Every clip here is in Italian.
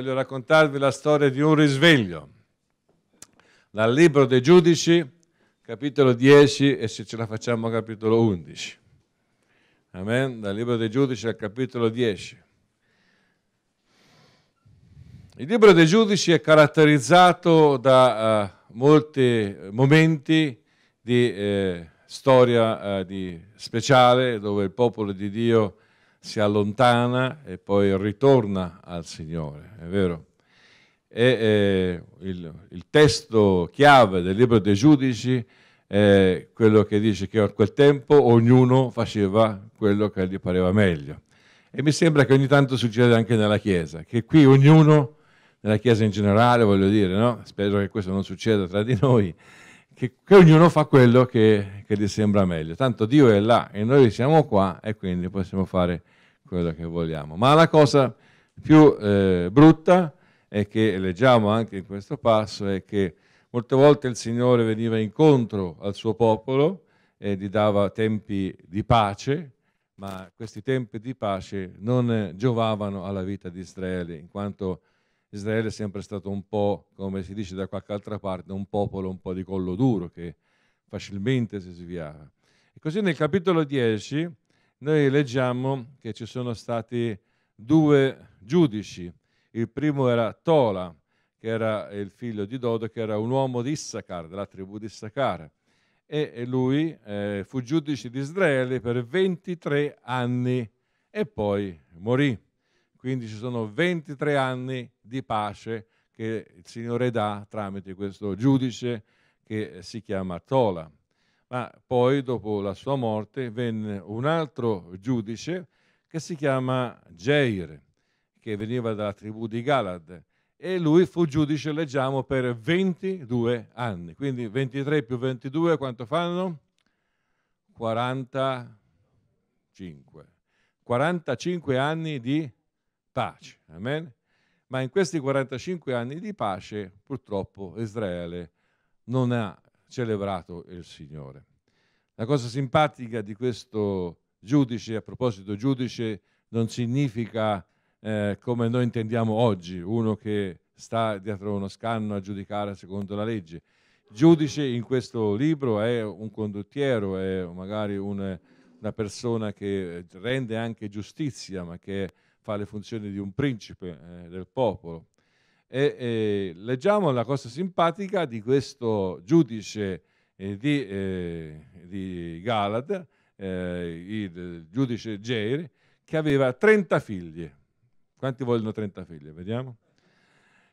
voglio raccontarvi la storia di un risveglio. Dal libro dei giudici, capitolo 10 e se ce la facciamo capitolo 11. Amen? Dal libro dei giudici al capitolo 10. Il libro dei giudici è caratterizzato da uh, molti momenti di eh, storia eh, di speciale dove il popolo di Dio è si allontana e poi ritorna al Signore, è vero? E, eh, il, il, testo chiave del libro dei giudici è quello che dice che a quel tempo ognuno faceva quello che gli pareva meglio. E mi sembra che ogni tanto succeda anche nella Chiesa, che qui ognuno, nella Chiesa in generale, voglio dire, no? spero che questo non succeda tra di noi, che, che ognuno fa quello che, che gli sembra meglio. Tanto Dio è là e noi siamo qua e quindi possiamo fare quello che vogliamo. Ma la cosa più eh, brutta è che leggiamo anche in questo passo è che molte volte il Signore veniva incontro al suo popolo e gli dava tempi di pace, ma questi tempi di pace non giovavano alla vita di Israele, in quanto Israele è sempre stato un po', come si dice da qualche altra parte, un popolo un po' di collo duro che facilmente si sviava. E così nel capitolo 10 noi leggiamo che ci sono stati due giudici. Il primo era Tola, che era il figlio di Dodo, che era un uomo di Issacar, della tribù di Issacar. E, e lui eh, fu giudice di Israele per 23 anni e poi morì. Quindi ci sono 23 anni di pace che il Signore dà tramite questo giudice che si chiama Tola ma poi dopo la sua morte venne un altro giudice che si chiama Jair, che veniva dalla tribù di Galad, e lui fu giudice, leggiamo, per 22 anni. Quindi 23 più 22 quanto fanno? 45. 45 anni di pace. Amen? Ma in questi 45 anni di pace purtroppo Israele non ha celebrato il Signore. La cosa simpatica di questo giudice, a proposito giudice, non significa eh, come noi intendiamo oggi, uno che sta dietro uno scanno a giudicare secondo la legge. Giudice in questo libro è un condottiero, è magari un, una persona che rende anche giustizia, ma che fa le funzioni di un principe eh, del popolo. E, e, leggiamo la cosa simpatica di questo giudice eh, di, eh, di Galad, eh, il giudice Geir, che aveva 30 figli. Quanti vogliono 30 figli? Vediamo.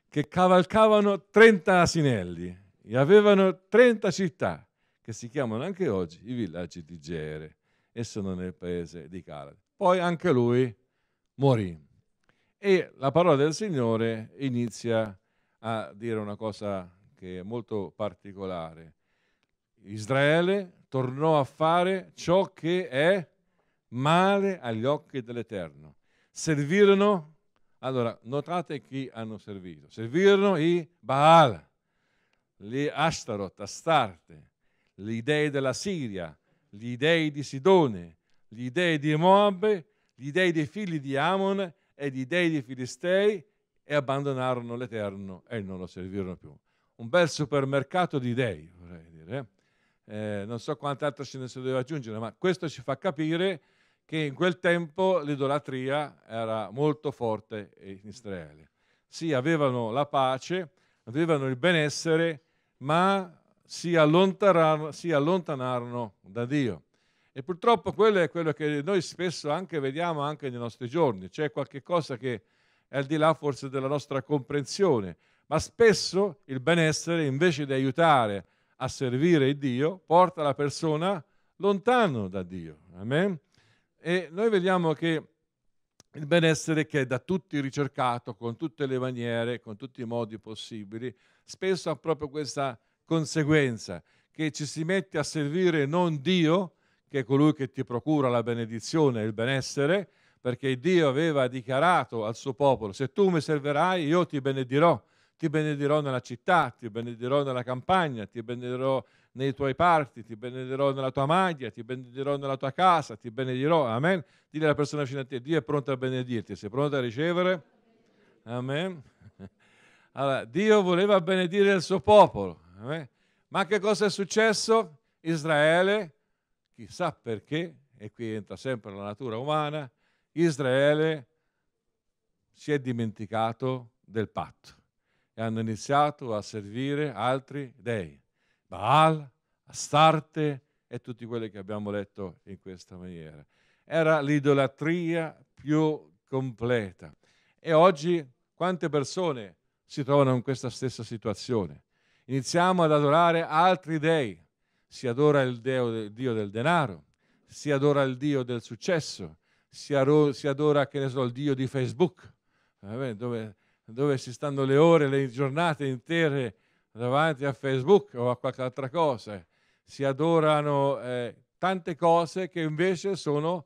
Che cavalcavano 30 asinelli e avevano 30 città, che si chiamano anche oggi i villaggi di Gere, e sono nel paese di Galad. Poi anche lui morì. E la parola del Signore inizia a dire una cosa che è molto particolare. Israele tornò a fare ciò che è male agli occhi dell'Eterno. Servirono, allora notate chi hanno servito, servirono i Baal, gli Ashtaroth, Astarte, gli dei della Siria, gli dei di Sidone, gli dei di Moab, gli dei dei figli di Amon e gli dei dei Filistei e abbandonarono l'Eterno e non lo servirono più. Un bel supermercato di dei, vorrei dire. Eh, non so quant'altro se ne si doveva aggiungere, ma questo ci fa capire che in quel tempo l'idolatria era molto forte in Israele. Sì, avevano la pace, avevano il benessere, ma si allontanarono, si allontanarono da Dio. E purtroppo quello è quello che noi spesso anche vediamo anche nei nostri giorni, c'è qualche cosa che è al di là forse della nostra comprensione, ma spesso il benessere invece di aiutare a servire Dio porta la persona lontano da Dio. Amen? E noi vediamo che il benessere che è da tutti ricercato, con tutte le maniere, con tutti i modi possibili, spesso ha proprio questa conseguenza, che ci si mette a servire non Dio, che è colui che ti procura la benedizione e il benessere, perché Dio aveva dichiarato al suo popolo, se tu mi servirai io ti benedirò, ti benedirò nella città, ti benedirò nella campagna, ti benedirò nei tuoi parti, ti benedirò nella tua maglia, ti benedirò nella tua casa, ti benedirò. Amen. Dile alla persona vicino a te, Dio è pronto a benedirti. Sei pronto a ricevere? Amen. Allora, Dio voleva benedire il suo popolo. Amen. Ma che cosa è successo? Israele chissà perché, e qui entra sempre la natura umana, Israele si è dimenticato del patto e hanno iniziato a servire altri dei, Baal, Astarte e tutti quelli che abbiamo letto in questa maniera. Era l'idolatria più completa. E oggi quante persone si trovano in questa stessa situazione? Iniziamo ad adorare altri dei, si adora il Dio, del denaro, si adora il Dio del successo, si, adora, che ne so, il Dio di Facebook, eh, dove, dove si stanno le ore, le giornate intere davanti a Facebook o a qualche altra cosa. Si adorano eh, tante cose che invece sono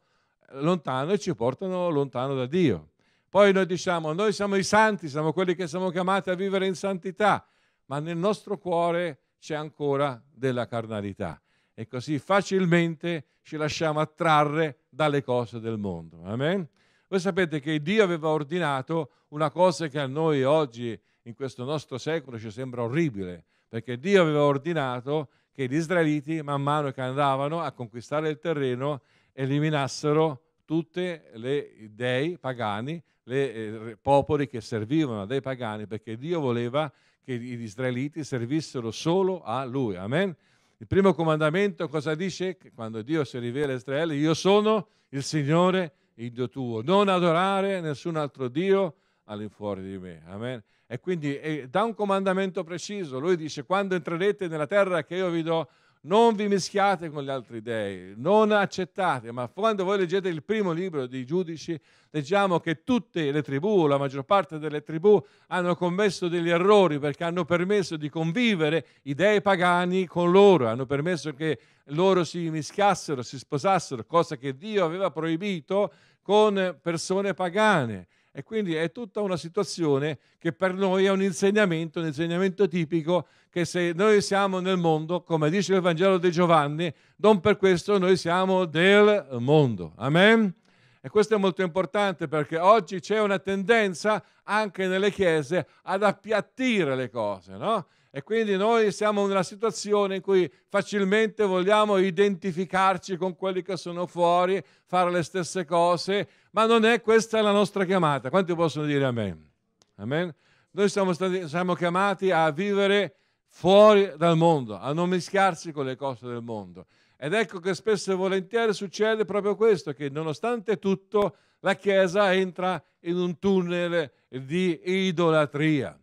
lontane e ci portano lontano da Dio. Poi noi diciamo, noi siamo i santi, siamo quelli che siamo chiamati a vivere in santità, ma nel nostro cuore c'è ancora della carnalità. E così facilmente ci lasciamo attrarre dalle cose del mondo. Amen? Voi sapete che Dio aveva ordinato una cosa che a noi oggi, in questo nostro secolo, ci sembra orribile, perché Dio aveva ordinato che gli israeliti, man mano che andavano a conquistare il terreno, eliminassero tutte le dei pagani, le eh, popoli che servivano a dei pagani, perché Dio voleva che gli israeliti servissero solo a lui. Amen. Il primo comandamento cosa dice? Che quando Dio si rivela a Israele, io sono il Signore, il Dio tuo. Non adorare nessun altro Dio all'infuori di me. Amen. E quindi e eh, dà un comandamento preciso. Lui dice, quando entrerete nella terra che io vi do, non vi mischiate con gli altri dei, non accettate, ma quando voi leggete il primo libro dei giudici, leggiamo che tutte le tribù, la maggior parte delle tribù, hanno commesso degli errori perché hanno permesso di convivere i dei pagani con loro, hanno permesso che loro si mischiassero, si sposassero, cosa che Dio aveva proibito con persone pagane. E quindi è tutta una situazione che per noi è un insegnamento, un insegnamento tipico che se noi siamo nel mondo, come dice il Vangelo di Giovanni, non per questo noi siamo del mondo. Amen? E questo è molto importante perché oggi c'è una tendenza anche nelle chiese ad appiattire le cose, no? E quindi noi siamo in una situazione in cui facilmente vogliamo identificarci con quelli che sono fuori, fare le stesse cose, ma non è questa la nostra chiamata. Quanti possono dire amen? Amen? Noi siamo, stati, siamo chiamati a vivere fuori dal mondo, a non mischiarsi con le cose del mondo. Ed ecco che spesso e volentieri succede proprio questo, che nonostante tutto la Chiesa entra in un tunnel di idolatria.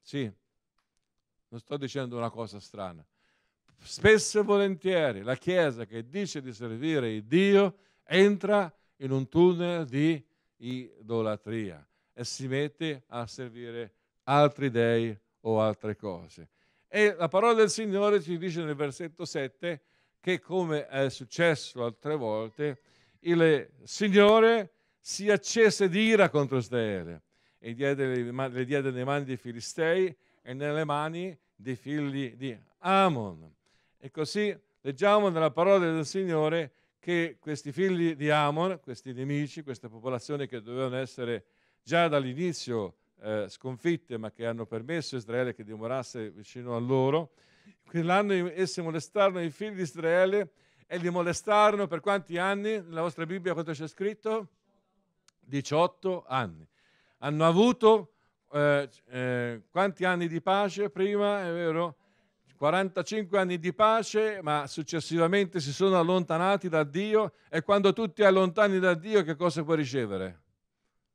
Sì, non sto dicendo una cosa strana. Spesso e volentieri la Chiesa che dice di servire il Dio entra in un tunnel di idolatria e si mette a servire altri dei o altre cose. E la parola del Signore ci dice nel versetto 7 che come è successo altre volte, il Signore si accese d'ira contro Israele e diede le diede le mani dei Filistei e nelle mani dei figli di Amon. E così leggiamo nella parola del Signore che questi figli di Amon, questi nemici, questa popolazione che dovevano essere già dall'inizio eh, sconfitte, ma che hanno permesso a Israele che dimorasse vicino a loro, quell'anno essi molestarono i figli di Israele e li molestarono per quanti anni? Nella vostra Bibbia quanto c'è scritto? 18 anni. Hanno avuto eh, eh, quanti anni di pace prima, è vero? 45 anni di pace, ma successivamente si sono allontanati da Dio e quando tu ti allontani da Dio che cosa puoi ricevere?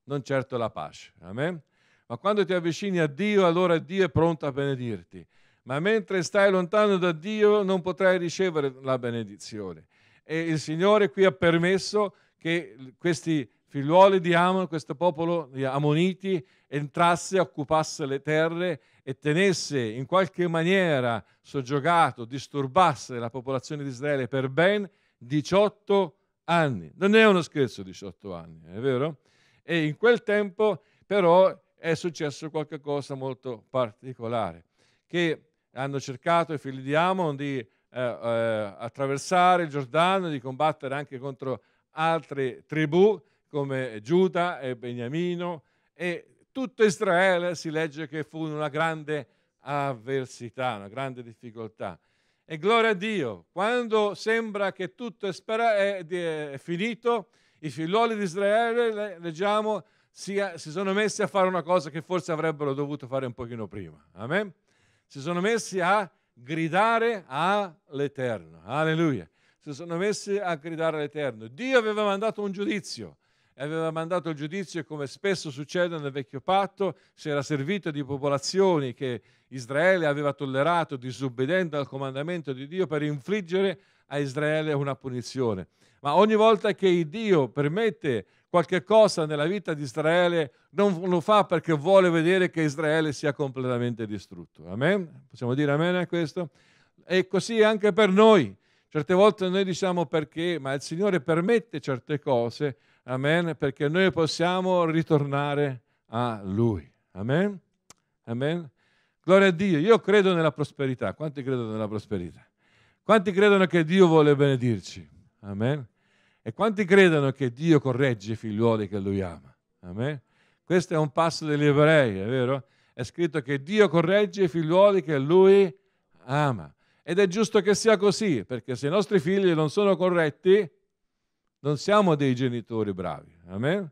Non certo la pace, amen? Ma quando ti avvicini a Dio, allora Dio è pronto a benedirti. Ma mentre stai lontano da Dio non potrai ricevere la benedizione. E il Signore qui ha permesso che questi figliuoli di Amon, questo popolo di Amoniti, entrasse, occupasse le terre e tenesse in qualche maniera soggiogato, disturbasse la popolazione di Israele per ben 18 anni. Non è uno scherzo 18 anni, è vero? E in quel tempo però è successo qualcosa molto particolare, che hanno cercato i figli di Amon di eh, eh, attraversare il Giordano, di combattere anche contro altre tribù, come Giuda e Beniamino e tutto Israele si legge che fu una grande avversità, una grande difficoltà. E gloria a Dio, quando sembra che tutto è, finito, i figlioli di Israele, leggiamo, si, si sono messi a fare una cosa che forse avrebbero dovuto fare un pochino prima. Amen? Si sono messi a gridare all'Eterno. Alleluia. Si sono messi a gridare all'Eterno. Dio aveva mandato un giudizio e aveva mandato il giudizio come spesso succede nel vecchio patto, si era servito di popolazioni che Israele aveva tollerato disobbedendo al comandamento di Dio per infliggere a Israele una punizione. Ma ogni volta che Dio permette qualche cosa nella vita di Israele, non lo fa perché vuole vedere che Israele sia completamente distrutto. Amen? Possiamo dire amen a questo? E così anche per noi. Certe volte noi diciamo perché, ma il Signore permette certe cose Amen. Perché noi possiamo ritornare a Lui. Amen. Amen. Gloria a Dio. Io credo nella prosperità. Quanti credono nella prosperità? Quanti credono che Dio vuole benedirci? Amen. E quanti credono che Dio corregge i figlioli che Lui ama? Amen. Questo è un passo degli ebrei, è vero? È scritto che Dio corregge i figlioli che Lui ama. Ed è giusto che sia così, perché se i nostri figli non sono corretti, non siamo dei genitori bravi, amen?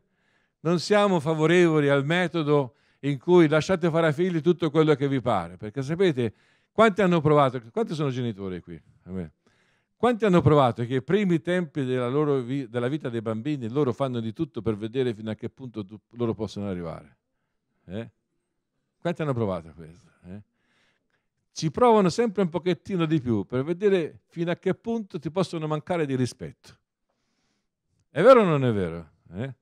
Non siamo favorevoli al metodo in cui lasciate fare ai figli tutto quello che vi pare, perché sapete quanti hanno provato, quanti sono genitori qui? Amen. Quanti hanno provato che i primi tempi della, loro vi, della vita dei bambini loro fanno di tutto per vedere fino a che punto tu, loro possono arrivare? Eh? Quanti hanno provato questo? Eh? Ci provano sempre un pochettino di più per vedere fino a che punto ti possono mancare di rispetto. È vero o non è vero? Eh?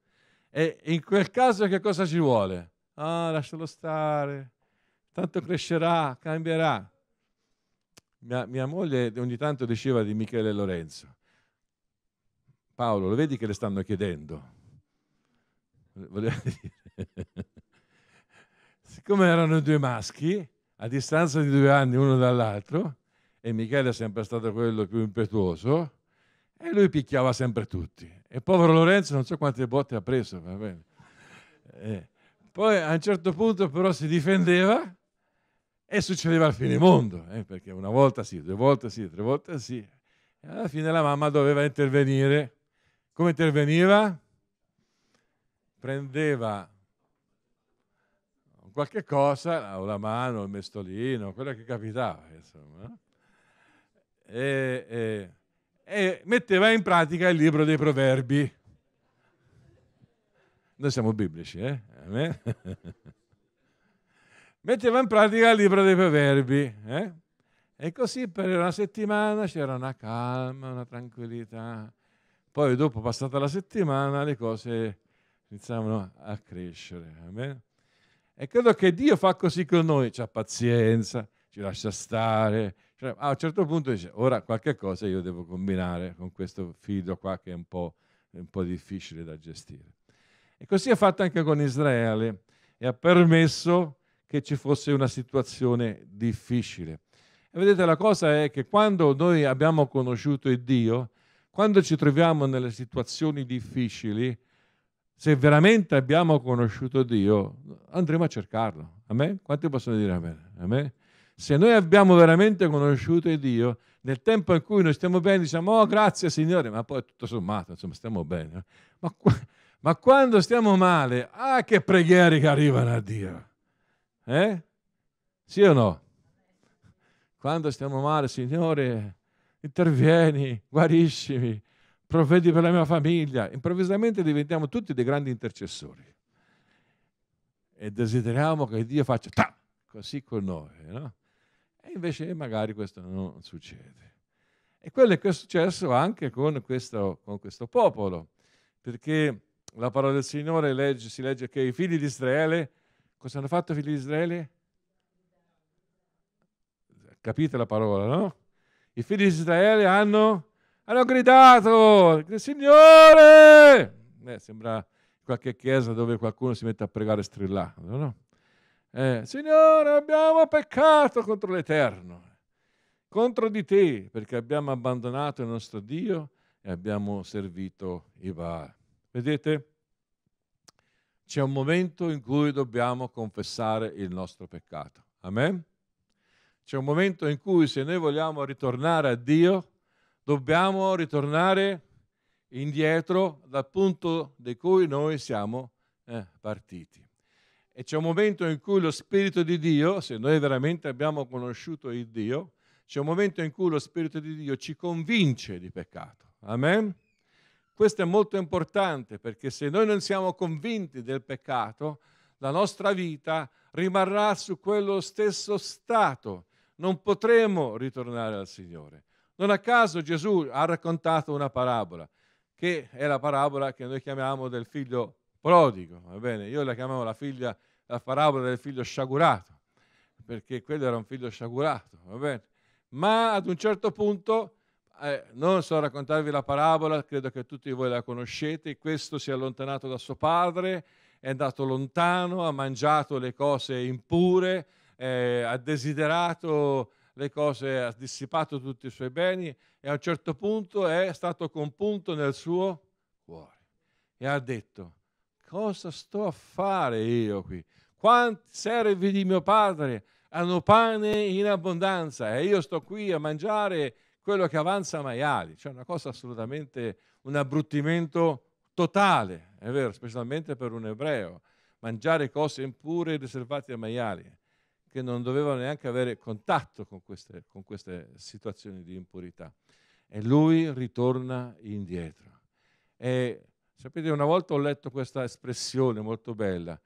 E in quel caso che cosa ci vuole? Ah, lascialo stare, tanto crescerà, cambierà. Mia, mia moglie ogni tanto diceva di Michele Lorenzo, Paolo, lo vedi che le stanno chiedendo? dire. Siccome erano due maschi, a distanza di due anni uno dall'altro, e Michele è sempre stato quello più impetuoso, e lui picchiava sempre tutti. E povero Lorenzo non so quante botte ha preso, va bene. Eh. Poi a un certo punto però si difendeva e succedeva il fine mondo, eh, perché una volta sì, due volte sì, tre volte sì. E alla fine la mamma doveva intervenire. Come interveniva? Prendeva qualche cosa, o la mano, il mestolino, quello che capitava, insomma. E, e e metteva in pratica il libro dei proverbi. Noi siamo biblici, eh? metteva in pratica il libro dei proverbi. Eh? E così per una settimana c'era una calma, una tranquillità. Poi dopo, passata la settimana, le cose iniziavano a crescere. Amen? E credo che Dio fa così con noi, ci ha pazienza, ci lascia stare, cioè, a un certo punto dice, ora qualche cosa io devo combinare con questo figlio qua che è un po', un po difficile da gestire. E così ha fatto anche con Israele e ha permesso che ci fosse una situazione difficile. E vedete, la cosa è che quando noi abbiamo conosciuto il Dio, quando ci troviamo nelle situazioni difficili, se veramente abbiamo conosciuto Dio, andremo a cercarlo. Amen? Quanti possono dire amen? amen? Se noi abbiamo veramente conosciuto Dio, nel tempo in cui noi stiamo bene diciamo, oh grazie Signore, ma poi tutto sommato, insomma, stiamo bene. Eh. Ma, qua, ma quando stiamo male, ah che preghiere che arrivano a Dio. Eh? Sì o no? Quando stiamo male, Signore, intervieni, guariscimi, provvedi per la mia famiglia. Improvvisamente diventiamo tutti dei grandi intercessori e desideriamo che Dio faccia ta, così con noi. No? E invece magari questo non succede. E quello che è successo anche con questo, con questo popolo, perché la parola del Signore legge, si legge che i figli di Israele, cosa hanno fatto i figli di Israele? Capite la parola, no? I figli di Israele hanno, hanno gridato, Signore! Eh, sembra qualche chiesa dove qualcuno si mette a pregare e strillare, no? Eh, Signore, abbiamo peccato contro l'Eterno, contro di te, perché abbiamo abbandonato il nostro Dio e abbiamo servito i Baal. Vedete? C'è un momento in cui dobbiamo confessare il nostro peccato. Amen? C'è un momento in cui se noi vogliamo ritornare a Dio, dobbiamo ritornare indietro dal punto da cui noi siamo eh, partiti. E c'è un momento in cui lo Spirito di Dio, se noi veramente abbiamo conosciuto il Dio, c'è un momento in cui lo Spirito di Dio ci convince di peccato. Amen? Questo è molto importante perché se noi non siamo convinti del peccato, la nostra vita rimarrà su quello stesso stato. Non potremo ritornare al Signore. Non a caso Gesù ha raccontato una parabola, che è la parabola che noi chiamiamo del figlio prodigo, va bene? Io la chiamavo la figlia, la parabola del figlio sciagurato, perché quello era un figlio sciagurato, va bene? Ma ad un certo punto, eh, non so raccontarvi la parabola, credo che tutti voi la conoscete, questo si è allontanato da suo padre, è andato lontano, ha mangiato le cose impure, eh, ha desiderato le cose, ha dissipato tutti i suoi beni e a un certo punto è stato compunto nel suo cuore e ha detto, cosa sto a fare io qui? Quanti servi di mio padre hanno pane in abbondanza e io sto qui a mangiare quello che avanza maiali. Cioè una cosa assolutamente, un abbruttimento totale, è vero, specialmente per un ebreo. Mangiare cose impure riservate ai maiali, che non dovevano neanche avere contatto con queste, con queste situazioni di impurità. E lui ritorna indietro. E Sapete, una volta ho letto questa espressione molto bella.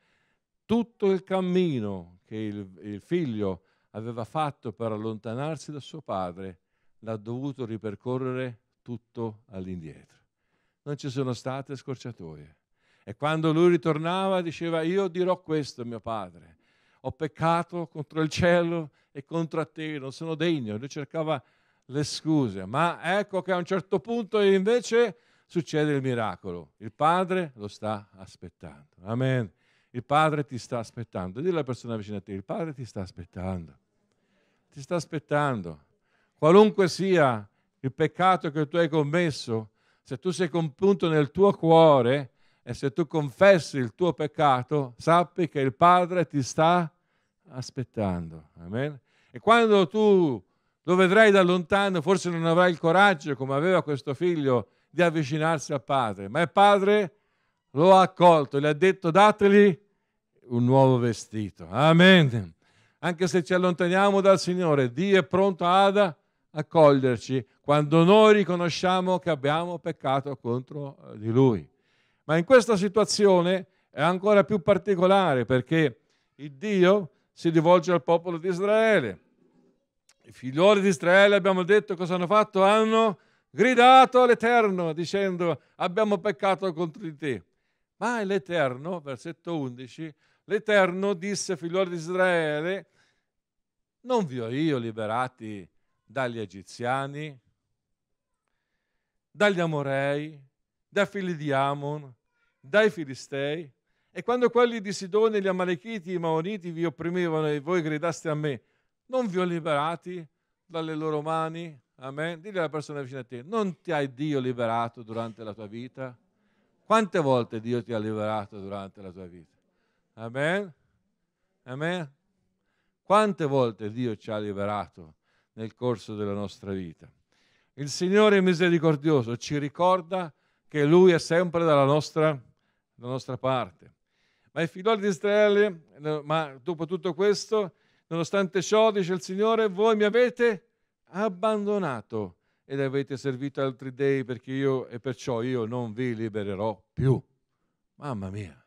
Tutto il cammino che il, il figlio aveva fatto per allontanarsi da suo padre l'ha dovuto ripercorrere tutto all'indietro. Non ci sono state scorciatoie. E quando lui ritornava diceva, io dirò questo a mio padre, ho peccato contro il cielo e contro te, non sono degno. Lui cercava le scuse, ma ecco che a un certo punto invece succede il miracolo. Il Padre lo sta aspettando. Amen. Il Padre ti sta aspettando. Dì alla persona vicina a te, il Padre ti sta aspettando. Ti sta aspettando. Qualunque sia il peccato che tu hai commesso, se tu sei compunto nel tuo cuore e se tu confessi il tuo peccato, sappi che il Padre ti sta aspettando. Amen. E quando tu lo vedrai da lontano, forse non avrai il coraggio, come aveva questo figlio, di avvicinarsi al Padre, ma il Padre lo ha accolto, gli ha detto dateli un nuovo vestito. Amen. Anche se ci allontaniamo dal Signore, Dio è pronto ad accoglierci quando noi riconosciamo che abbiamo peccato contro eh, di Lui. Ma in questa situazione è ancora più particolare perché il Dio si rivolge al popolo di Israele. I figlioli di Israele, abbiamo detto, cosa hanno fatto? Hanno gridato all'Eterno dicendo abbiamo peccato contro di te. Ma l'Eterno, versetto 11, l'Eterno disse ai figlioli di Israele, non vi ho io liberati dagli egiziani, dagli amorei, dai figli di Amon, dai filistei? E quando quelli di Sidone, gli amalechiti, i maoniti vi opprimevano e voi gridaste a me, non vi ho liberati dalle loro mani? Amen. Dile alla persona vicino a te, non ti hai Dio liberato durante la tua vita? Quante volte Dio ti ha liberato durante la tua vita? Amen. Amen. Quante volte Dio ci ha liberato nel corso della nostra vita? Il Signore misericordioso ci ricorda che Lui è sempre dalla nostra, dalla nostra parte. Ma i figlioli di Israele, ma dopo tutto questo, nonostante ciò, dice il Signore, voi mi avete abbandonato ed avete servito altri dei perché io e perciò io non vi libererò più. Mamma mia.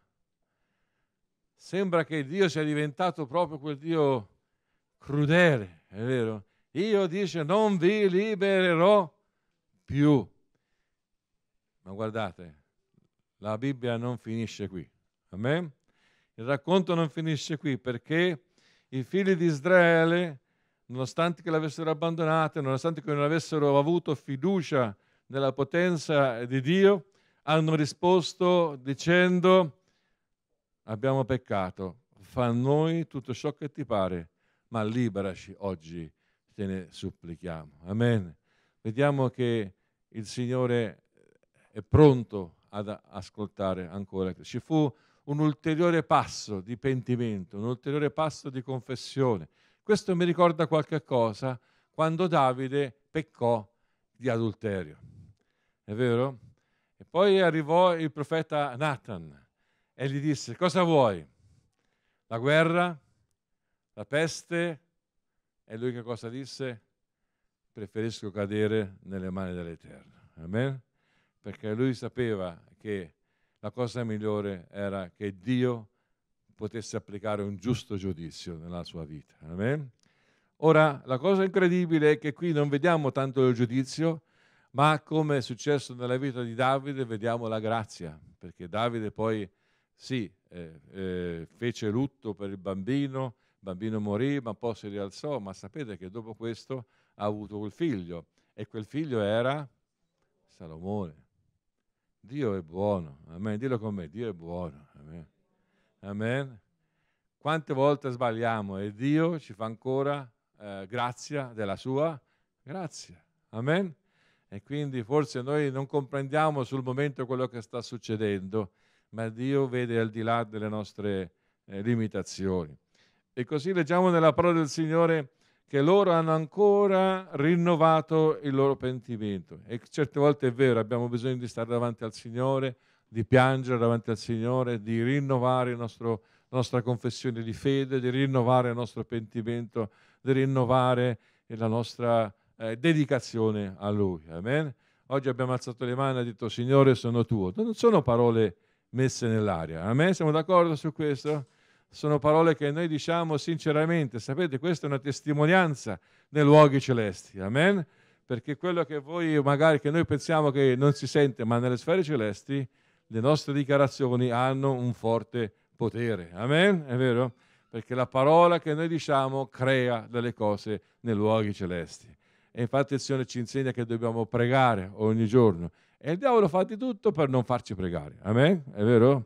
Sembra che Dio sia diventato proprio quel Dio crudele, è vero? Io dice non vi libererò più. Ma guardate, la Bibbia non finisce qui. Amen? Il racconto non finisce qui perché i figli di Israele nonostante che l'avessero abbandonata, nonostante che non avessero avuto fiducia nella potenza di Dio, hanno risposto dicendo abbiamo peccato, fa a noi tutto ciò che ti pare, ma liberaci oggi, te ne supplichiamo. Amen. Vediamo che il Signore è pronto ad ascoltare ancora. Ci fu un ulteriore passo di pentimento, un ulteriore passo di confessione questo mi ricorda qualche cosa quando Davide peccò di adulterio. È vero? E poi arrivò il profeta Nathan e gli disse, cosa vuoi? La guerra? La peste? E lui che cosa disse? Preferisco cadere nelle mani dell'Eterno. Amen? Perché lui sapeva che la cosa migliore era che Dio potesse applicare un giusto giudizio nella sua vita. Amen? Ora, la cosa incredibile è che qui non vediamo tanto il giudizio, ma come è successo nella vita di Davide, vediamo la grazia, perché Davide poi, sì, eh, eh, fece lutto per il bambino, il bambino morì, ma poi si rialzò, ma sapete che dopo questo ha avuto quel figlio, e quel figlio era Salomone. Dio è buono, amen, dillo con me, Dio è buono, amen. Amen. Quante volte sbagliamo e Dio ci fa ancora eh, grazia della sua grazia. Amen. E quindi forse noi non comprendiamo sul momento quello che sta succedendo, ma Dio vede al di là delle nostre eh, limitazioni. E così leggiamo nella parola del Signore che loro hanno ancora rinnovato il loro pentimento. E certe volte è vero, abbiamo bisogno di stare davanti al Signore, di piangere davanti al Signore, di rinnovare nostro, la nostra confessione di fede, di rinnovare il nostro pentimento, di rinnovare la nostra eh, dedicazione a Lui. Amen? Oggi abbiamo alzato le mani e detto Signore sono tuo. Non sono parole messe nell'aria. Amen? Siamo d'accordo su questo? Sono parole che noi diciamo sinceramente. Sapete, questa è una testimonianza nei luoghi celesti. Amen? Perché quello che voi magari, che noi pensiamo che non si sente, ma nelle sfere celesti, le nostre dichiarazioni hanno un forte potere. Amen? È vero? Perché la parola che noi diciamo crea delle cose nei luoghi celesti. E infatti il Signore ci insegna che dobbiamo pregare ogni giorno. E il diavolo fa di tutto per non farci pregare. Amen? È vero?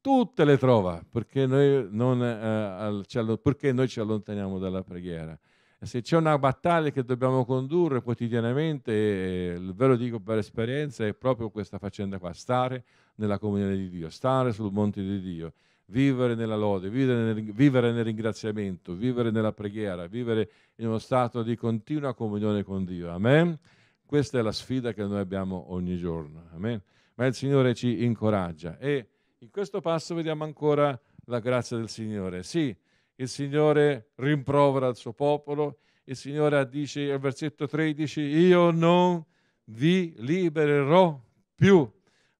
Tutte le trova perché noi, non, eh, perché noi ci allontaniamo dalla preghiera se c'è una battaglia che dobbiamo condurre quotidianamente, ve lo dico per esperienza, è proprio questa faccenda qua, stare nella comunione di Dio, stare sul monte di Dio, vivere nella lode, vivere nel, vivere nel ringraziamento, vivere nella preghiera, vivere in uno stato di continua comunione con Dio. Amen? Questa è la sfida che noi abbiamo ogni giorno. Amen? Ma il Signore ci incoraggia. E in questo passo vediamo ancora la grazia del Signore. Sì, il Signore rimprovera il suo popolo, il Signore dice al versetto 13, io non vi libererò più.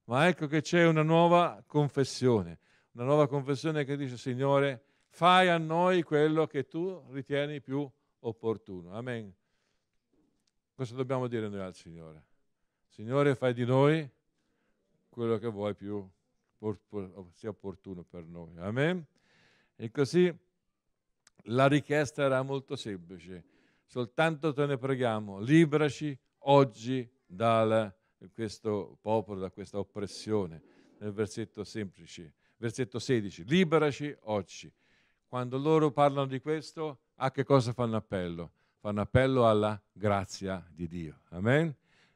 Ma ecco che c'è una nuova confessione, una nuova confessione che dice Signore, fai a noi quello che tu ritieni più opportuno. Amen. Questo dobbiamo dire noi al Signore. Signore, fai di noi quello che vuoi più sia opportuno per noi. Amen. E così la richiesta era molto semplice, soltanto te ne preghiamo, libraci oggi da questo popolo, da questa oppressione. Nel versetto semplice, versetto 16, liberaci oggi. Quando loro parlano di questo, a che cosa fanno appello? Fanno appello alla grazia di Dio. Amen?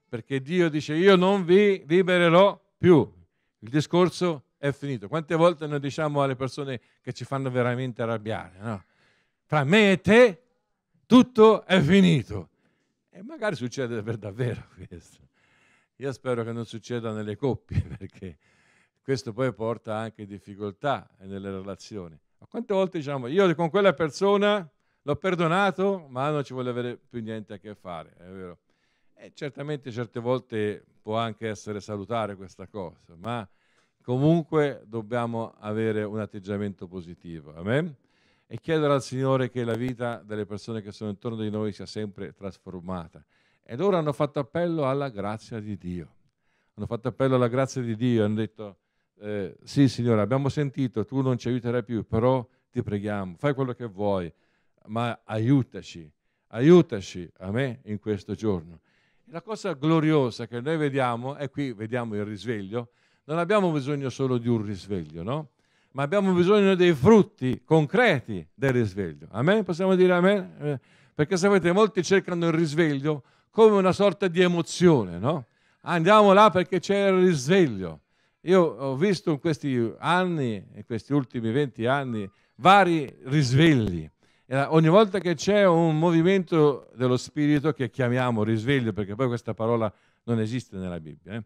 Perché Dio dice io non vi libererò più. Il discorso è finito. Quante volte noi diciamo alle persone che ci fanno veramente arrabbiare, no? tra me e te tutto è finito. E magari succede per davvero questo. Io spero che non succeda nelle coppie, perché questo poi porta anche difficoltà nelle relazioni. Ma quante volte diciamo, io con quella persona l'ho perdonato, ma non ci vuole avere più niente a che fare, è vero? E certamente certe volte può anche essere salutare questa cosa, ma comunque dobbiamo avere un atteggiamento positivo. Amen? e chiedere al Signore che la vita delle persone che sono intorno di noi sia sempre trasformata. E loro hanno fatto appello alla grazia di Dio. Hanno fatto appello alla grazia di Dio e hanno detto, eh, sì Signore, abbiamo sentito, tu non ci aiuterai più, però ti preghiamo, fai quello che vuoi, ma aiutaci, aiutaci a me in questo giorno. La cosa gloriosa che noi vediamo, e qui vediamo il risveglio, non abbiamo bisogno solo di un risveglio, no? ma abbiamo bisogno dei frutti concreti del risveglio. Amen? Possiamo dire amen? Eh, perché sapete, molti cercano il risveglio come una sorta di emozione, no? Andiamo là perché c'è il risveglio. Io ho visto in questi anni, in questi ultimi 20 anni, vari risvegli. Eh, ogni volta che c'è un movimento dello spirito che chiamiamo risveglio, perché poi questa parola non esiste nella Bibbia, eh?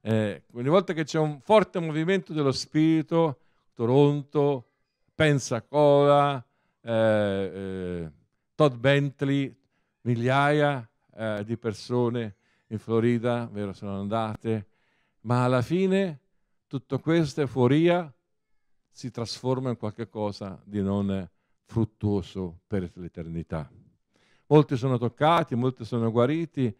Eh, ogni volta che c'è un forte movimento dello spirito, Toronto, Pensacola, eh, eh, Todd Bentley, migliaia eh, di persone in Florida, vero, sono andate, ma alla fine tutta questa euforia si trasforma in qualcosa di non fruttuoso per l'eternità. Molti sono toccati, molti sono guariti,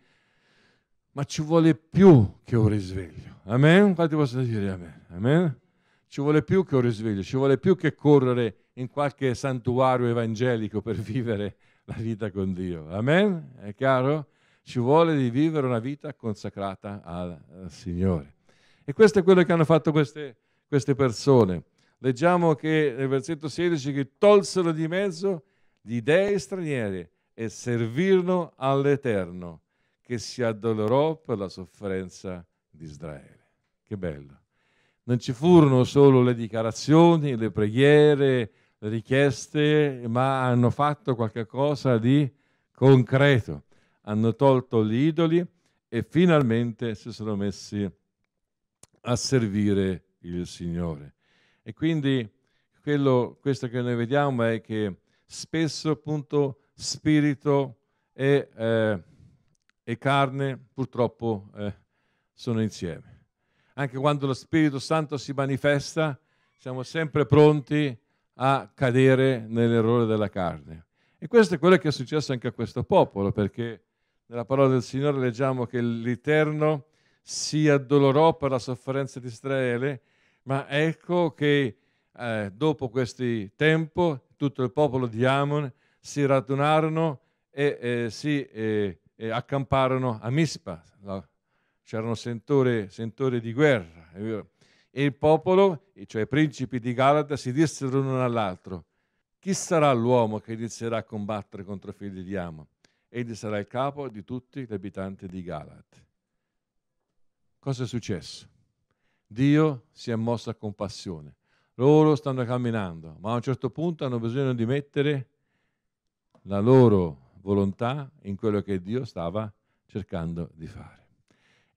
ma ci vuole più che un risveglio. Amen? Quanti possono dire amen? Amen? Ci vuole più che un risveglio, ci vuole più che correre in qualche santuario evangelico per vivere la vita con Dio. Amen? È chiaro? Ci vuole di vivere una vita consacrata al, al Signore. E questo è quello che hanno fatto queste, queste persone. Leggiamo che nel versetto 16 che tolsero di mezzo gli dei stranieri e servirono all'Eterno che si addolorò per la sofferenza di Israele. Che bello non ci furono solo le dichiarazioni, le preghiere, le richieste, ma hanno fatto qualcosa di concreto. Hanno tolto gli idoli e finalmente si sono messi a servire il Signore. E quindi quello, questo che noi vediamo è che spesso appunto spirito e, eh, e carne purtroppo eh, sono insieme anche quando lo Spirito Santo si manifesta, siamo sempre pronti a cadere nell'errore della carne. E questo è quello che è successo anche a questo popolo, perché nella parola del Signore leggiamo che l'Eterno si addolorò per la sofferenza di Israele, ma ecco che eh, dopo questo tempo tutto il popolo di Amon si radunarono e eh, si eh, eh, accamparono a Mispa, la c'erano sentori, sentore di guerra, e il popolo, cioè i principi di Galata, si dissero l'uno all'altro, chi sarà l'uomo che inizierà a combattere contro i figli di Amo? Egli sarà il capo di tutti gli abitanti di Galat. Cosa è successo? Dio si è mosso a compassione. Loro stanno camminando, ma a un certo punto hanno bisogno di mettere la loro volontà in quello che Dio stava cercando di fare.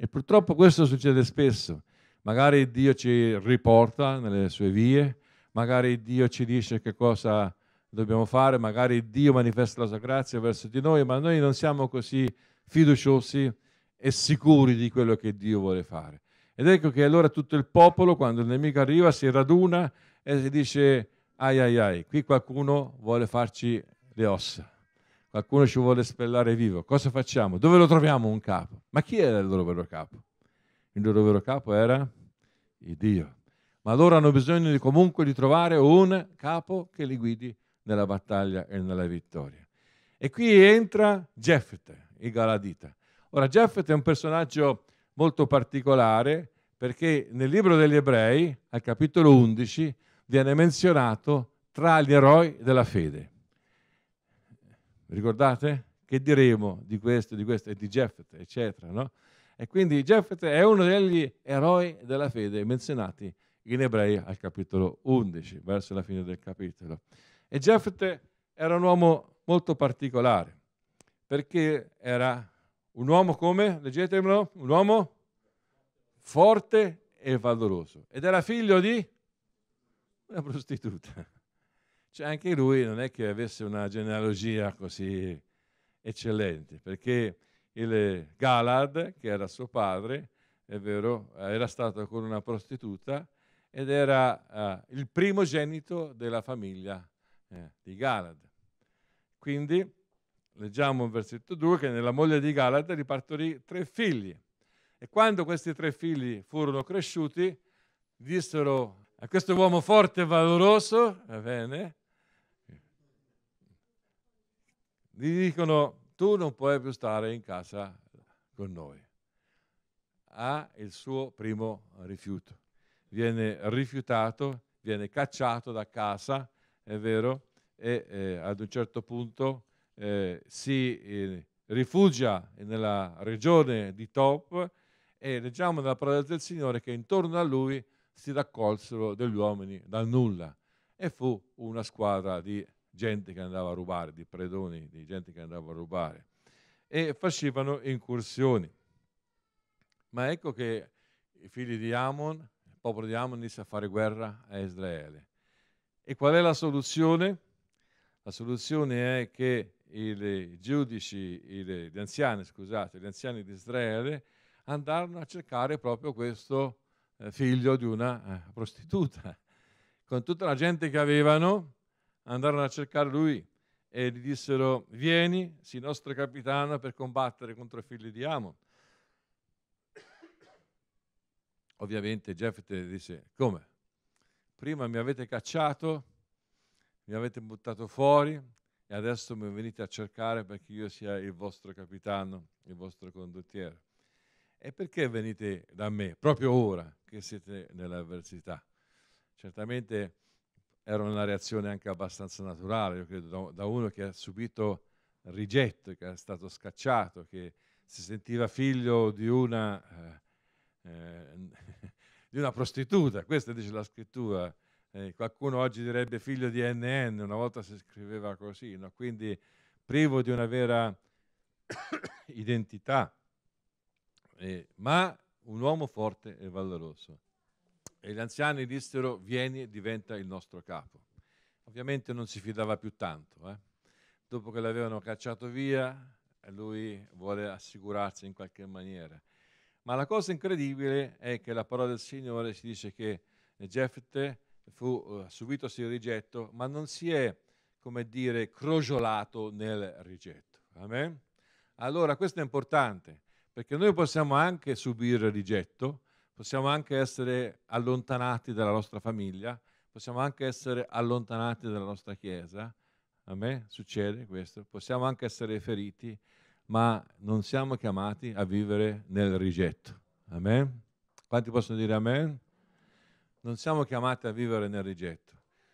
E purtroppo questo succede spesso. Magari Dio ci riporta nelle sue vie, magari Dio ci dice che cosa dobbiamo fare, magari Dio manifesta la sua grazia verso di noi, ma noi non siamo così fiduciosi e sicuri di quello che Dio vuole fare. Ed ecco che allora tutto il popolo, quando il nemico arriva, si raduna e si dice, ai ai ai, qui qualcuno vuole farci le ossa qualcuno ci vuole spellare vivo, cosa facciamo? Dove lo troviamo un capo? Ma chi era il loro vero capo? Il loro vero capo era il Dio. Ma loro hanno bisogno di, comunque di trovare un capo che li guidi nella battaglia e nella vittoria. E qui entra Jeffete, il Galadita. Ora Jeffete è un personaggio molto particolare perché nel libro degli ebrei, al capitolo 11, viene menzionato tra gli eroi della fede. Ricordate? Che diremo di questo, di questo e di Jeffet, eccetera, no? E quindi Jeffet è uno degli eroi della fede menzionati in Ebrei al capitolo 11, verso la fine del capitolo. E Jeffet era un uomo molto particolare, perché era un uomo come, leggetemelo, un uomo forte e valoroso. Ed era figlio di una prostituta. Cioè anche lui non è che avesse una genealogia così eccellente, perché il Galad, che era suo padre, è vero, era stato con una prostituta ed era eh, il primogenito della famiglia eh, di Galad. Quindi leggiamo un versetto 2 che nella moglie di Galad ripartorì tre figli e quando questi tre figli furono cresciuti dissero a questo uomo forte e valoroso, va eh, bene, gli dicono tu non puoi più stare in casa con noi. Ha il suo primo rifiuto. Viene rifiutato, viene cacciato da casa, è vero, e eh, ad un certo punto eh, si eh, rifugia nella regione di Top e leggiamo nella parola del Signore che intorno a lui si raccolsero degli uomini dal nulla e fu una squadra di gente che andava a rubare, di predoni, di gente che andava a rubare, e facevano incursioni. Ma ecco che i figli di Amon, il popolo di Amon inizia a fare guerra a Israele. E qual è la soluzione? La soluzione è che i giudici, il, gli anziani, scusate, gli anziani di Israele andarono a cercare proprio questo eh, figlio di una eh, prostituta. Con tutta la gente che avevano, andarono a cercare lui e gli dissero, vieni, sii nostro capitano per combattere contro i figli di Amon. Ovviamente Jefete disse, come? Prima mi avete cacciato, mi avete buttato fuori e adesso mi venite a cercare perché io sia il vostro capitano, il vostro condottiero. E perché venite da me proprio ora che siete nell'avversità? Certamente era una reazione anche abbastanza naturale, io credo, da, uno che ha subito rigetto, che è stato scacciato, che si sentiva figlio di una, eh, eh di una prostituta, questa dice la scrittura, eh, qualcuno oggi direbbe figlio di NN, una volta si scriveva così, no? quindi privo di una vera identità, eh, ma un uomo forte e valoroso e gli anziani dissero vieni e diventa il nostro capo. Ovviamente non si fidava più tanto. Eh? Dopo che l'avevano cacciato via, lui vuole assicurarsi in qualche maniera. Ma la cosa incredibile è che la parola del Signore ci dice che Jefte fu uh, subito il rigetto, ma non si è, come dire, crogiolato nel rigetto. Amen? Allora questo è importante, perché noi possiamo anche subire il rigetto, possiamo anche essere allontanati dalla nostra famiglia, possiamo anche essere allontanati dalla nostra chiesa, a me succede questo, possiamo anche essere feriti, ma non siamo chiamati a vivere nel rigetto. Amen? Quanti possono dire amen? Non siamo chiamati a vivere nel rigetto,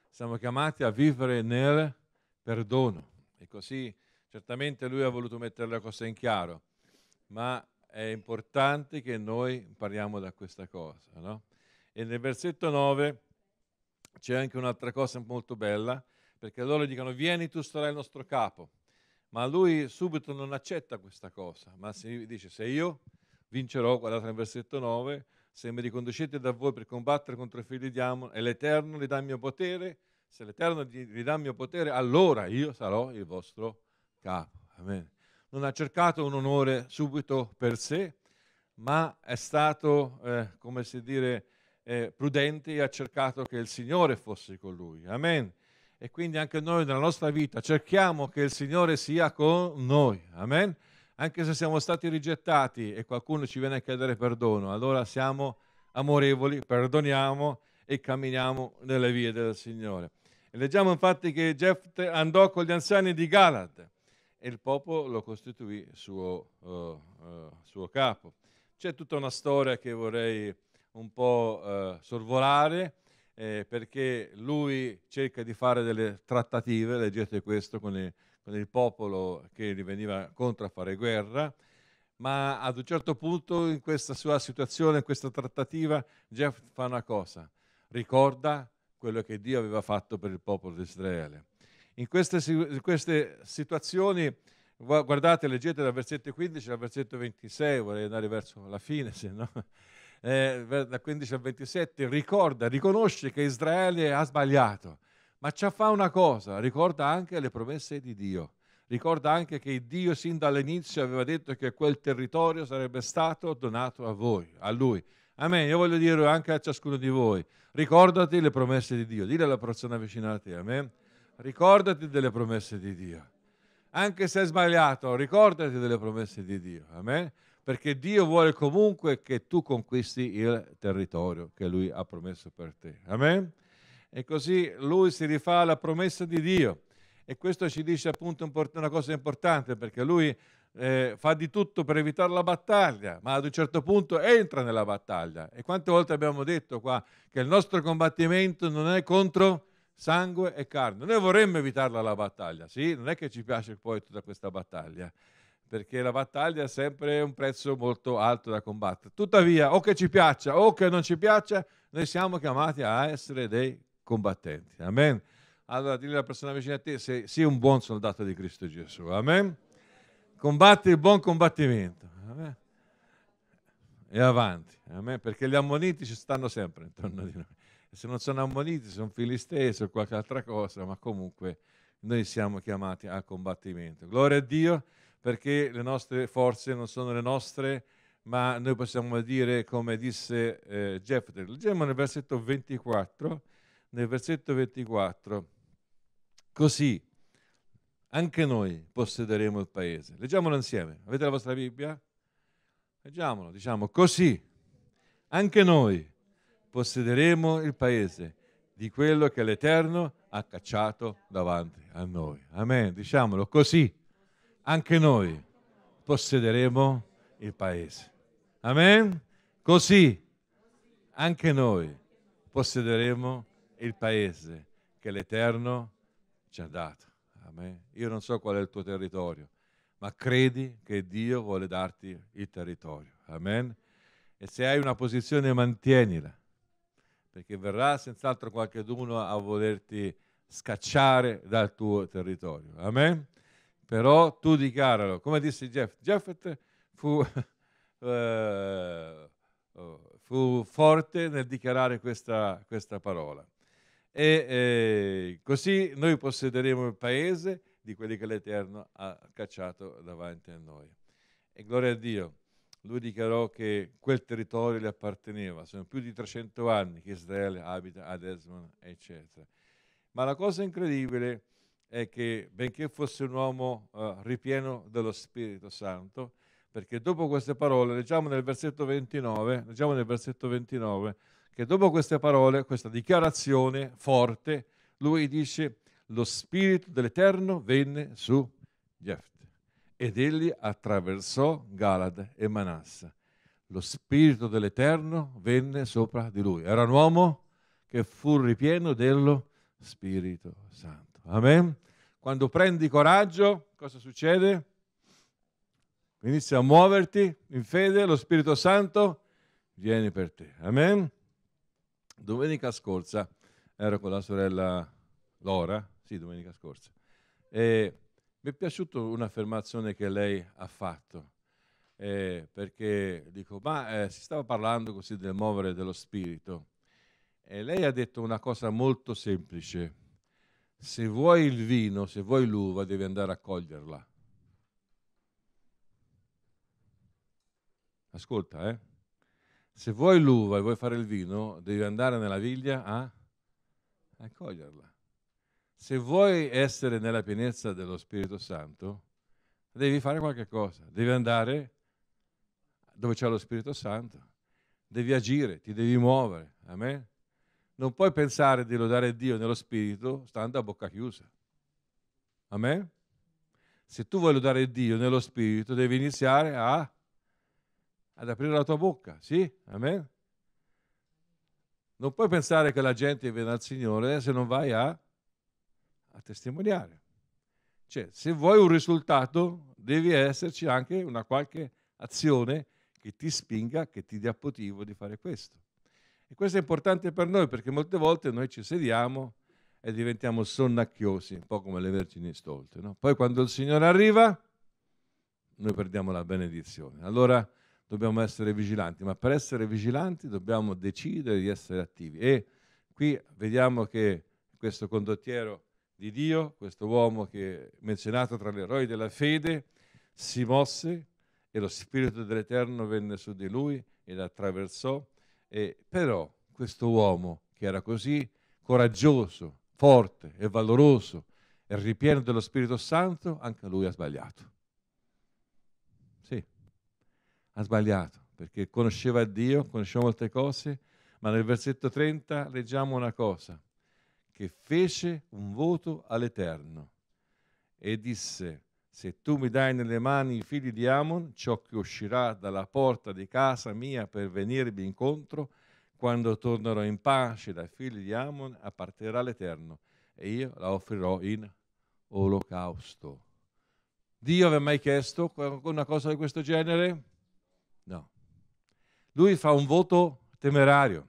siamo chiamati a vivere nel perdono. E così certamente lui ha voluto mettere la cosa in chiaro, ma è importante che noi impariamo da questa cosa. No? E nel versetto 9 c'è anche un'altra cosa molto bella, perché loro dicono vieni tu sarai il nostro capo, ma lui subito non accetta questa cosa, ma si dice se io vincerò, guardate nel versetto 9, se mi riconducete da voi per combattere contro i figli di Amon e l'Eterno gli dà il mio potere, se l'Eterno gli dà il mio potere, allora io sarò il vostro capo. Amen non ha cercato un onore subito per sé, ma è stato, eh, come si dire, eh, prudente e ha cercato che il Signore fosse con lui. Amen. E quindi anche noi nella nostra vita cerchiamo che il Signore sia con noi. Amen. Anche se siamo stati rigettati e qualcuno ci viene a chiedere perdono, allora siamo amorevoli, perdoniamo e camminiamo nelle vie del Signore. E leggiamo infatti che Jeff andò con gli anziani di Galad il popolo lo costituì suo, uh, uh, suo capo. C'è tutta una storia che vorrei un po' eh, sorvolare, eh, perché lui cerca di fare delle trattative, leggete questo, con il, con il, popolo che gli veniva contro a fare guerra, ma ad un certo punto in questa sua situazione, in questa trattativa, Jeff fa una cosa, ricorda quello che Dio aveva fatto per il popolo di Israele. In queste, in queste situazioni, guardate, leggete dal versetto 15 al versetto 26, vorrei andare verso la fine, se no. Eh, da 15 al 27, ricorda, riconosce che Israele ha sbagliato, ma ci fa una cosa, ricorda anche le promesse di Dio. Ricorda anche che Dio sin dall'inizio aveva detto che quel territorio sarebbe stato donato a voi, a Lui. Amen. Io voglio dire anche a ciascuno di voi, ricordati le promesse di Dio, dile alla persona vicina a te. Amen ricordati delle promesse di Dio. Anche se hai sbagliato, ricordati delle promesse di Dio. Amen? Perché Dio vuole comunque che tu conquisti il territorio che Lui ha promesso per te. Amen? E così Lui si rifà alla promessa di Dio. E questo ci dice appunto una cosa importante, perché Lui eh, fa di tutto per evitare la battaglia, ma ad un certo punto entra nella battaglia. E quante volte abbiamo detto qua che il nostro combattimento non è contro sangue e carne. Noi vorremmo evitarla la battaglia, sì, non è che ci piace poi tutta questa battaglia, perché la battaglia è sempre un prezzo molto alto da combattere. Tuttavia, o che ci piaccia o che non ci piaccia, noi siamo chiamati a essere dei combattenti. Amen. Allora, dillo alla persona vicina a te, sei, sei un buon soldato di Cristo Gesù. Amen. Combatti il buon combattimento. Amen. E avanti. Amen. Perché gli ammoniti ci stanno sempre intorno di noi se non sono ammoniti sono filistei o qualche altra cosa, ma comunque noi siamo chiamati al combattimento. Gloria a Dio perché le nostre forze non sono le nostre, ma noi possiamo dire come disse eh, Jeffrey. Leggiamo nel versetto 24, nel versetto 24, così anche noi possederemo il paese. Leggiamolo insieme, avete la vostra Bibbia? Leggiamolo, diciamo così, anche noi possederemo il paese di quello che l'Eterno ha cacciato davanti a noi. Amen. Diciamolo così, anche noi possederemo il paese. Amen. Così, anche noi possederemo il paese che l'Eterno ci ha dato. Amen. Io non so qual è il tuo territorio, ma credi che Dio vuole darti il territorio. Amen. E se hai una posizione, mantienila perché verrà senz'altro qualcuno a volerti scacciare dal tuo territorio. Amen? Però tu dichiaralo, come disse Jeff, Jeffet fu, eh, oh, fu, forte nel dichiarare questa, questa parola. E eh, così noi possederemo il paese di quelli che l'Eterno ha cacciato davanti a noi. E gloria a Dio lui dichiarò che quel territorio le apparteneva, sono più di 300 anni che Israele abita ad Esman, eccetera. Ma la cosa incredibile è che, benché fosse un uomo eh, ripieno dello Spirito Santo, perché dopo queste parole, leggiamo nel versetto 29, leggiamo nel versetto 29, che dopo queste parole, questa dichiarazione forte, lui dice, lo Spirito dell'Eterno venne su Jeff ed egli attraversò Galad e Manasse. Lo Spirito dell'Eterno venne sopra di lui. Era un uomo che fu ripieno dello Spirito Santo. Amen. Quando prendi coraggio, cosa succede? Inizia a muoverti in fede, lo Spirito Santo viene per te. Amen. Domenica scorsa ero con la sorella Lora, sì, domenica scorsa, e mi è piaciuta un'affermazione che lei ha fatto, eh, perché dico, ma eh, si stava parlando così del muovere dello spirito, e lei ha detto una cosa molto semplice, se vuoi il vino, se vuoi l'uva, devi andare a coglierla. Ascolta, eh? Se vuoi l'uva e vuoi fare il vino, devi andare nella vigna a, a coglierla se vuoi essere nella pienezza dello Spirito Santo, devi fare qualche cosa, devi andare dove c'è lo Spirito Santo, devi agire, ti devi muovere, amen? Non puoi pensare di lodare Dio nello Spirito stando a bocca chiusa, amen? Se tu vuoi lodare Dio nello Spirito devi iniziare a, ad aprire la tua bocca, sì, amen? Non puoi pensare che la gente viene al Signore se non vai a a testimoniare. Cioè, se vuoi un risultato, devi esserci anche una qualche azione che ti spinga, che ti dia motivo di fare questo. E questo è importante per noi perché molte volte noi ci sediamo e diventiamo sonnacchiosi, un po' come le vergini stolte. No? Poi quando il Signore arriva, noi perdiamo la benedizione. Allora dobbiamo essere vigilanti, ma per essere vigilanti dobbiamo decidere di essere attivi. E qui vediamo che questo condottiero di Dio, questo uomo che menzionato tra gli eroi della fede, si mosse e lo Spirito dell'Eterno venne su di lui ed attraversò. E però questo uomo, che era così coraggioso, forte e valoroso, e ripieno dello Spirito Santo, anche lui ha sbagliato. Sì, ha sbagliato, perché conosceva Dio, conosceva molte cose, ma nel versetto 30 leggiamo una cosa che fece un voto all'Eterno e disse, se tu mi dai nelle mani i figli di Amon, ciò che uscirà dalla porta di casa mia per venirmi incontro, quando tornerò in pace dai figli di Amon, apparterà all'Eterno e io la offrirò in olocausto. Dio aveva mai chiesto una cosa di questo genere? No. Lui fa un voto temerario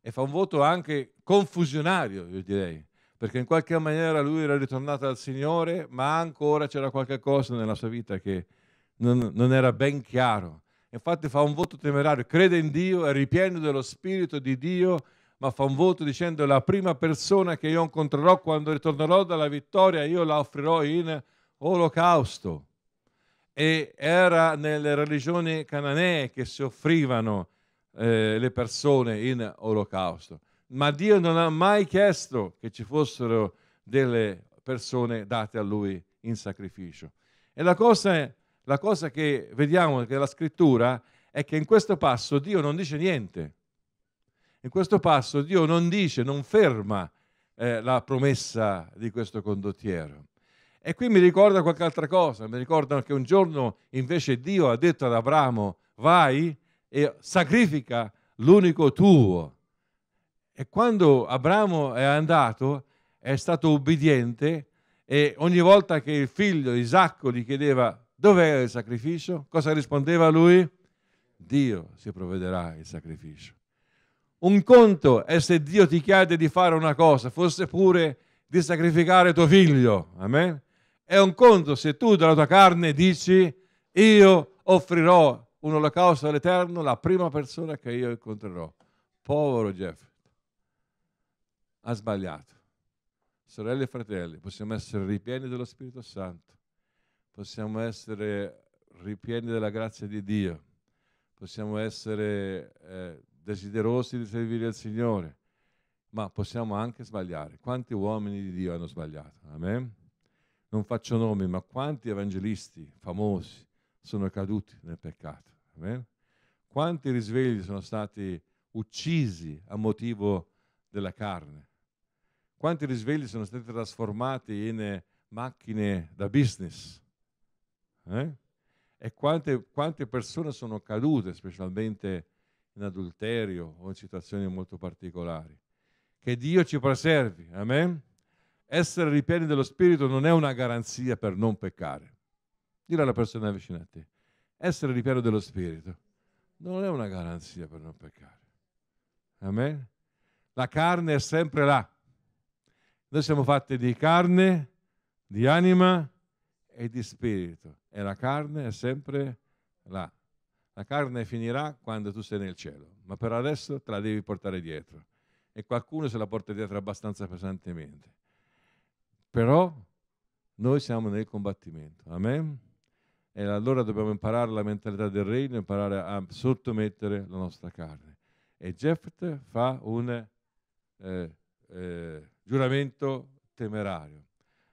e fa un voto anche confusionario, io direi, perché in qualche maniera lui era ritornato al Signore, ma ancora c'era qualche cosa nella sua vita che non, non era ben chiaro. Infatti fa un voto temerario, crede in Dio, è ripieno dello Spirito di Dio, ma fa un voto dicendo la prima persona che io incontrerò quando ritornerò dalla vittoria, io la offrirò in olocausto. E era nelle religioni cananee che si offrivano eh, le persone in olocausto, ma Dio non ha mai chiesto che ci fossero delle persone date a lui in sacrificio. E la cosa, la cosa che vediamo della scrittura è che in questo passo Dio non dice niente. In questo passo Dio non dice, non ferma eh, la promessa di questo condottiero. E qui mi ricorda qualche altra cosa, mi ricorda che un giorno invece Dio ha detto ad Abramo, vai e sacrifica l'unico tuo. E quando Abramo è andato, è stato obbediente e ogni volta che il figlio Isacco gli chiedeva dov'era il sacrificio, cosa rispondeva lui? Dio si provvederà il sacrificio. Un conto è se Dio ti chiede di fare una cosa, forse pure di sacrificare tuo figlio. Amen? È un conto se tu dalla tua carne dici io offrirò un olocausto all'Eterno la prima persona che io incontrerò. Povero Jeff, ha sbagliato. Sorelle e fratelli, possiamo essere ripieni dello Spirito Santo, possiamo essere ripieni della grazia di Dio, possiamo essere eh, desiderosi di servire il Signore, ma possiamo anche sbagliare. Quanti uomini di Dio hanno sbagliato? Amen? Non faccio nomi, ma quanti evangelisti famosi sono caduti nel peccato. Amen? Quanti risvegli sono stati uccisi a motivo della carne? Quanti risvegli sono stati trasformati in macchine da business? Eh? E quante, quante, persone sono cadute, specialmente in adulterio o in situazioni molto particolari? Che Dio ci preservi, amen? Essere ripieni dello Spirito non è una garanzia per non peccare. Dire alla persona vicina a te, essere ripieno dello spirito non è una garanzia per non peccare. Amen? La carne è sempre là. Noi siamo fatti di carne, di anima e di spirito. E la carne è sempre là. La carne finirà quando tu sei nel cielo, ma per adesso te la devi portare dietro. E qualcuno se la porta dietro abbastanza pesantemente. Però noi siamo nel combattimento. Amen? E allora dobbiamo imparare la mentalità del regno, imparare a sottomettere la nostra carne. E Jefet fa un eh, eh, giuramento temerario.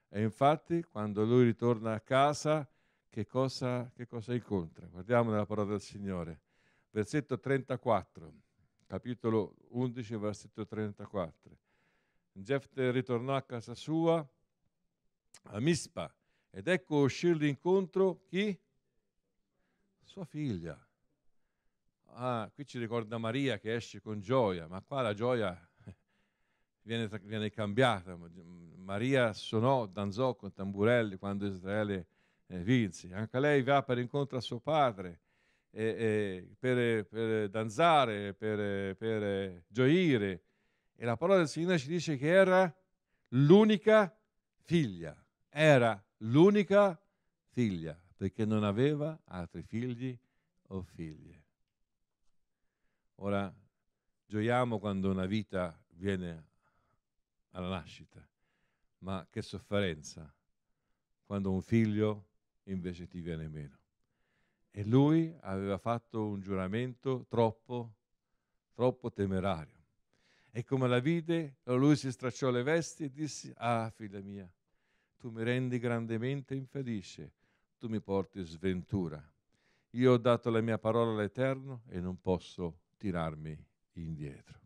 E infatti quando lui ritorna a casa, che cosa, che cosa incontra? Guardiamo nella parola del Signore. Versetto 34, capitolo 11, versetto 34. Jefte ritornò a casa sua a Mispa ed ecco uscirgli incontro chi? Sua figlia. Ah, qui ci ricorda Maria che esce con gioia, ma qua la gioia viene, viene cambiata. Maria suonò, danzò con tamburelli quando Israele eh, vinse. Anche lei va per incontro a suo padre, eh, eh, per, per, danzare, per, per gioire. E la parola del Signore ci dice che era l'unica figlia, era l'unica figlia, perché non aveva altri figli o figlie. Ora, gioiamo quando una vita viene alla nascita, ma che sofferenza quando un figlio invece ti viene meno. E lui aveva fatto un giuramento troppo, troppo temerario. E come la vide, lui si stracciò le vesti e disse, ah figlia mia, tu mi rendi grandemente infelice, tu mi porti sventura. Io ho dato la mia parola all'Eterno e non posso tirarmi indietro.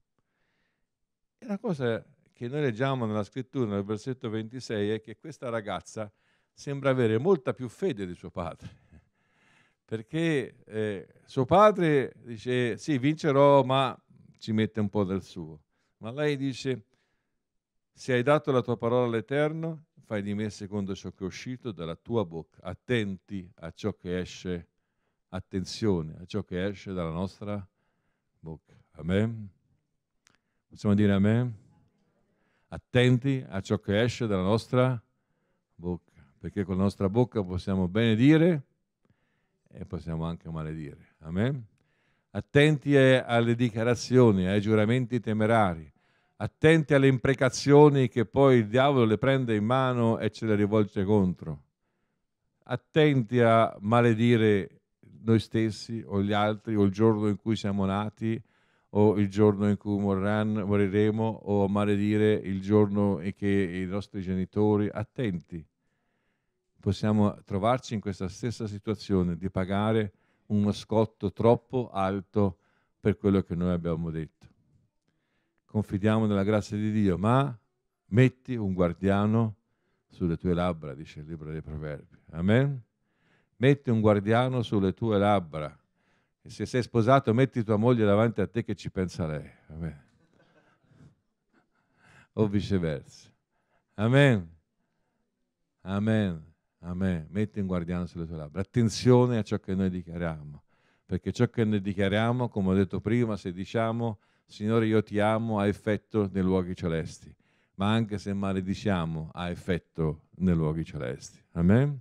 E la cosa che noi leggiamo nella scrittura, nel versetto 26, è che questa ragazza sembra avere molta più fede di suo padre. Perché eh, suo padre dice, sì, vincerò, ma ci mette un po' del suo. Ma lei dice, se hai dato la tua parola all'Eterno fai di me secondo ciò che è uscito dalla tua bocca. Attenti a ciò che esce, attenzione a ciò che esce dalla nostra bocca. Amen. Possiamo dire amen? Attenti a ciò che esce dalla nostra bocca, perché con la nostra bocca possiamo benedire e possiamo anche maledire. Amen. Attenti eh, alle dichiarazioni, ai giuramenti temerari attenti alle imprecazioni che poi il diavolo le prende in mano e ce le rivolge contro, attenti a maledire noi stessi o gli altri o il giorno in cui siamo nati o il giorno in cui morran, moriremo o maledire il giorno in cui i nostri genitori, attenti, possiamo trovarci in questa stessa situazione di pagare uno scotto troppo alto per quello che noi abbiamo detto confidiamo nella grazia di Dio, ma metti un guardiano sulle tue labbra, dice il libro dei proverbi. Amen? Metti un guardiano sulle tue labbra. E se sei sposato, metti tua moglie davanti a te che ci pensa lei. Amen. O viceversa. Amen. Amen. Amen. Metti un guardiano sulle tue labbra. Attenzione a ciò che noi dichiariamo, perché ciò che noi dichiariamo, come ho detto prima, se diciamo Signore io ti amo ha effetto nei luoghi celesti, ma anche se malediciamo ha effetto nei luoghi celesti. Amen?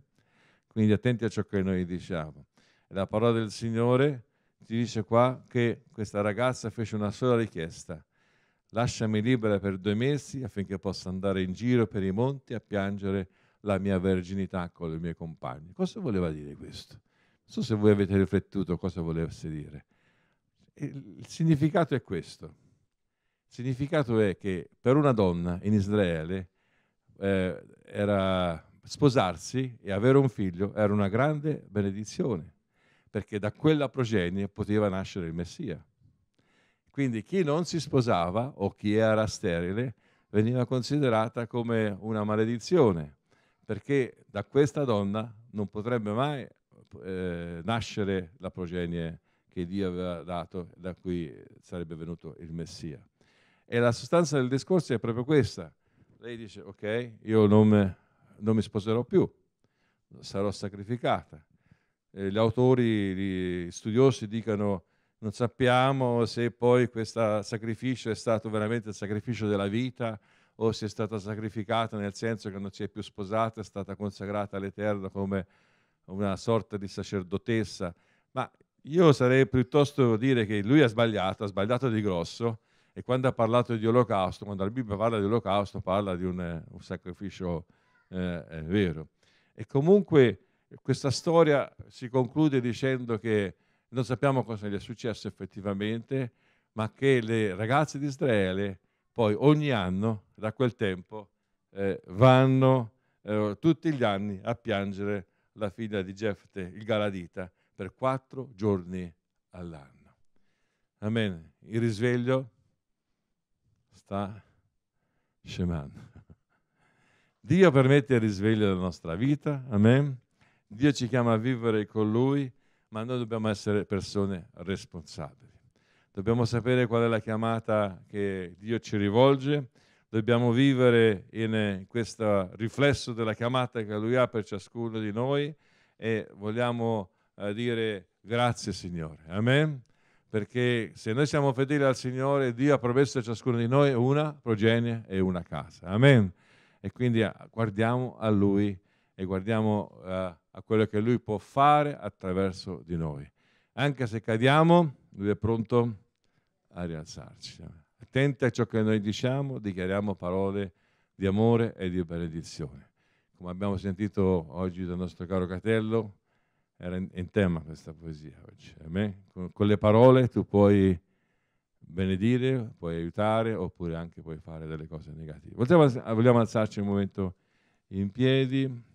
Quindi attenti a ciò che noi diciamo. La parola del Signore ci dice qua che questa ragazza fece una sola richiesta. Lasciami libera per due mesi affinché possa andare in giro per i monti a piangere la mia verginità con le mie compagne. Cosa voleva dire questo? Non so se voi avete riflettuto cosa volesse dire. Il significato è questo. Il significato è che per una donna in Israele eh, era sposarsi e avere un figlio era una grande benedizione, perché da quella progenie poteva nascere il Messia. Quindi chi non si sposava o chi era sterile veniva considerata come una maledizione, perché da questa donna non potrebbe mai eh, nascere la progenie che Dio aveva dato, da cui sarebbe venuto il Messia. E la sostanza del discorso è proprio questa. Lei dice, ok, io non, non mi sposerò più, sarò sacrificata. Eh, gli autori, gli studiosi dicono, non sappiamo se poi questo sacrificio è stato veramente il sacrificio della vita o se è stata sacrificata nel senso che non si è più sposata, è stata consacrata all'Eterno come una sorta di sacerdotessa. Ma io sarei piuttosto dire che lui ha sbagliato, ha sbagliato di grosso e quando ha parlato di olocausto, quando la Bibbia parla di olocausto parla di un, eh, un sacrificio eh, eh, vero. E comunque questa storia si conclude dicendo che non sappiamo cosa gli è successo effettivamente, ma che le ragazze di Israele poi ogni anno da quel tempo eh, vanno eh, tutti gli anni a piangere la figlia di Jefte, il Galadita, per quattro giorni all'anno. Amen. Il risveglio sta scemando. Dio permette il risveglio della nostra vita. Amen. Dio ci chiama a vivere con Lui, ma noi dobbiamo essere persone responsabili. Dobbiamo sapere qual è la chiamata che Dio ci rivolge dobbiamo vivere in questo riflesso della chiamata che Lui ha per ciascuno di noi e vogliamo a dire grazie Signore. Amen? Perché se noi siamo fedeli al Signore, Dio ha promesso a ciascuno di noi una progenie e una casa. Amen? E quindi ah, guardiamo a Lui e guardiamo uh, a quello che Lui può fare attraverso di noi. Anche se cadiamo, Lui è pronto a rialzarci. Attenti a ciò che noi diciamo, dichiariamo parole di amore e di benedizione. Come abbiamo sentito oggi dal nostro caro fratello, era in, in tema questa poesia oggi. Con, con, le parole tu puoi benedire, puoi aiutare oppure anche puoi fare delle cose negative. Vogliamo, vogliamo alzarci un momento in piedi.